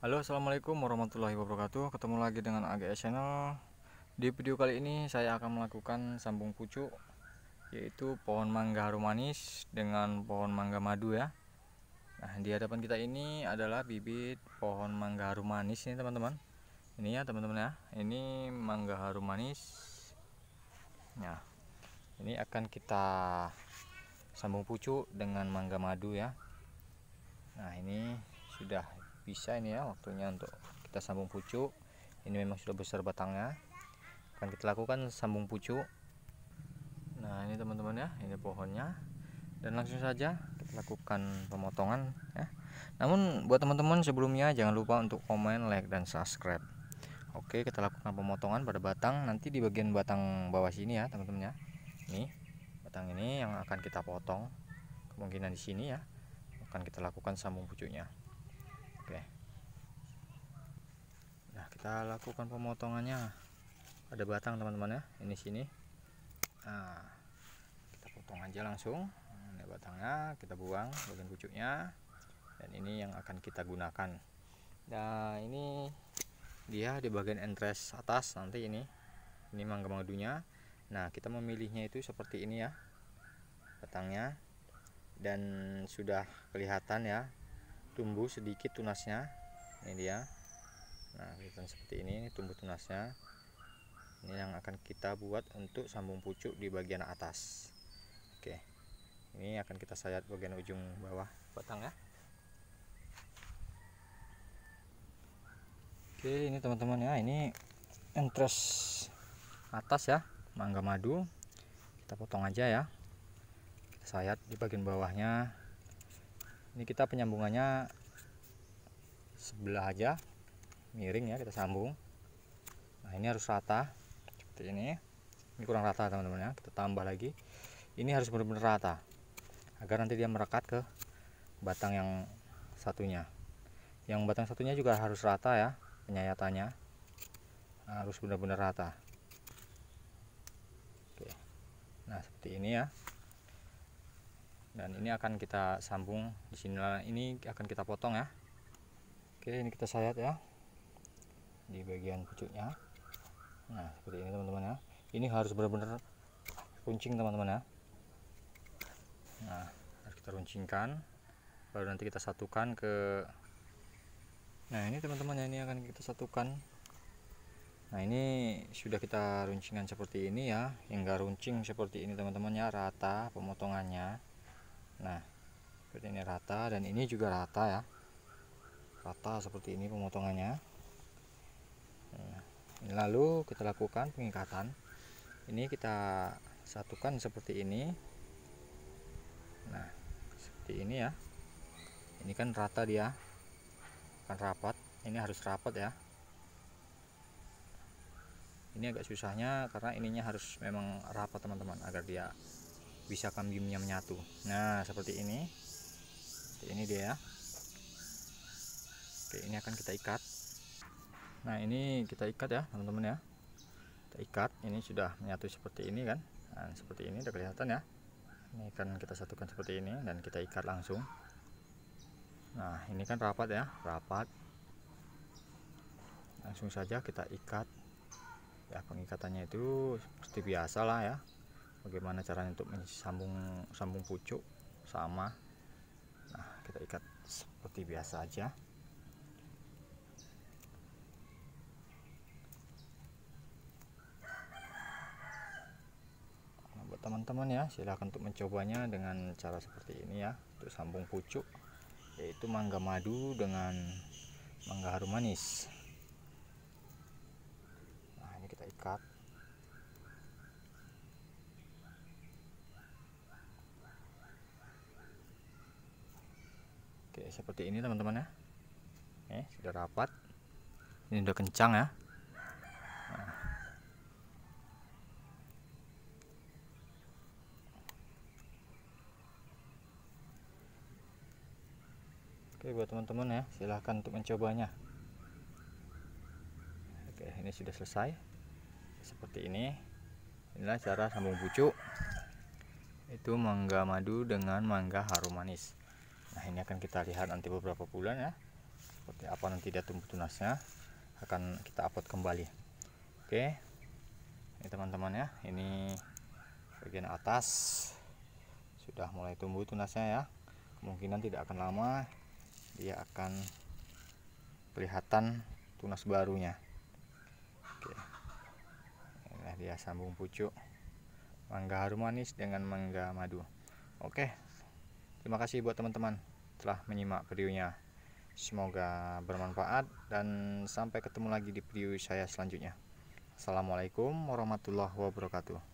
Halo assalamualaikum warahmatullahi wabarakatuh ketemu lagi dengan AGS channel di video kali ini saya akan melakukan sambung pucuk yaitu pohon mangga harum manis dengan pohon mangga madu ya nah di hadapan kita ini adalah bibit pohon mangga harum manis ini teman-teman ini ya teman-teman ya ini mangga harum manis nah ini akan kita sambung pucuk dengan mangga madu ya nah ini sudah bisa ini ya waktunya untuk kita sambung pucuk ini memang sudah besar batangnya akan kita lakukan sambung pucuk nah ini teman-teman ya ini pohonnya dan langsung saja kita lakukan pemotongan ya namun buat teman-teman sebelumnya jangan lupa untuk komen like dan subscribe oke kita lakukan pemotongan pada batang nanti di bagian batang bawah sini ya teman-teman ya ini batang ini yang akan kita potong kemungkinan di sini ya akan kita lakukan sambung pucuknya nah kita lakukan pemotongannya ada batang teman-teman ya ini sini nah kita potong aja langsung ini batangnya kita buang bagian pucuknya dan ini yang akan kita gunakan nah ini dia di bagian entres atas nanti ini ini mangga madunya nah kita memilihnya itu seperti ini ya batangnya dan sudah kelihatan ya tumbuh sedikit tunasnya ini dia nah kelihatan seperti ini ini tumbuh tunasnya ini yang akan kita buat untuk sambung pucuk di bagian atas oke ini akan kita sayat bagian ujung bawah batang ya oke ini teman-teman ya ini entres atas ya mangga madu kita potong aja ya kita sayat di bagian bawahnya ini kita penyambungannya sebelah aja miring ya kita sambung nah ini harus rata seperti ini ini kurang rata teman-teman ya kita tambah lagi ini harus benar-benar rata agar nanti dia merekat ke batang yang satunya yang batang satunya juga harus rata ya penyayatannya harus benar-benar rata Oke. nah seperti ini ya dan ini akan kita sambung di sini nah, ini akan kita potong ya oke ini kita sayat ya di bagian pucuknya nah seperti ini teman-teman ya ini harus benar-benar runcing teman-teman ya nah harus kita runcingkan baru nanti kita satukan ke nah ini teman-teman ya ini akan kita satukan nah ini sudah kita runcingkan seperti ini ya hingga runcing seperti ini teman-teman ya rata pemotongannya nah seperti ini rata dan ini juga rata ya rata seperti ini pemotongannya nah, lalu kita lakukan pengikatan ini kita satukan seperti ini nah seperti ini ya ini kan rata dia kan rapat ini harus rapat ya ini agak susahnya karena ininya harus memang rapat teman-teman agar dia bisa kambiumnya menyatu nah seperti ini ini dia oke ini akan kita ikat nah ini kita ikat ya teman-teman ya kita ikat ini sudah menyatu seperti ini kan nah, seperti ini udah kelihatan ya ini kan kita satukan seperti ini dan kita ikat langsung nah ini kan rapat ya rapat langsung saja kita ikat ya pengikatannya itu seperti biasa lah ya bagaimana caranya untuk sambung sambung pucuk sama nah kita ikat seperti biasa aja nah, buat teman-teman ya silahkan untuk mencobanya dengan cara seperti ini ya untuk sambung pucuk yaitu mangga madu dengan mangga harum manis nah ini kita ikat seperti ini teman-teman ya. Oke, sudah rapat. Ini sudah kencang ya. Nah. Oke, buat teman-teman ya, silahkan untuk mencobanya. Oke, ini sudah selesai. Seperti ini. Inilah cara sambung pucuk. Itu mangga madu dengan mangga harum manis nah ini akan kita lihat nanti beberapa bulan ya seperti apa nanti dia tumbuh tunasnya akan kita upload kembali oke ini teman-teman ya ini bagian atas sudah mulai tumbuh tunasnya ya kemungkinan tidak akan lama dia akan kelihatan tunas barunya oke inilah dia sambung pucuk mangga harum manis dengan mangga madu oke terima kasih buat teman-teman telah menyimak videonya. Semoga bermanfaat dan sampai ketemu lagi di video saya selanjutnya. Assalamualaikum warahmatullahi wabarakatuh.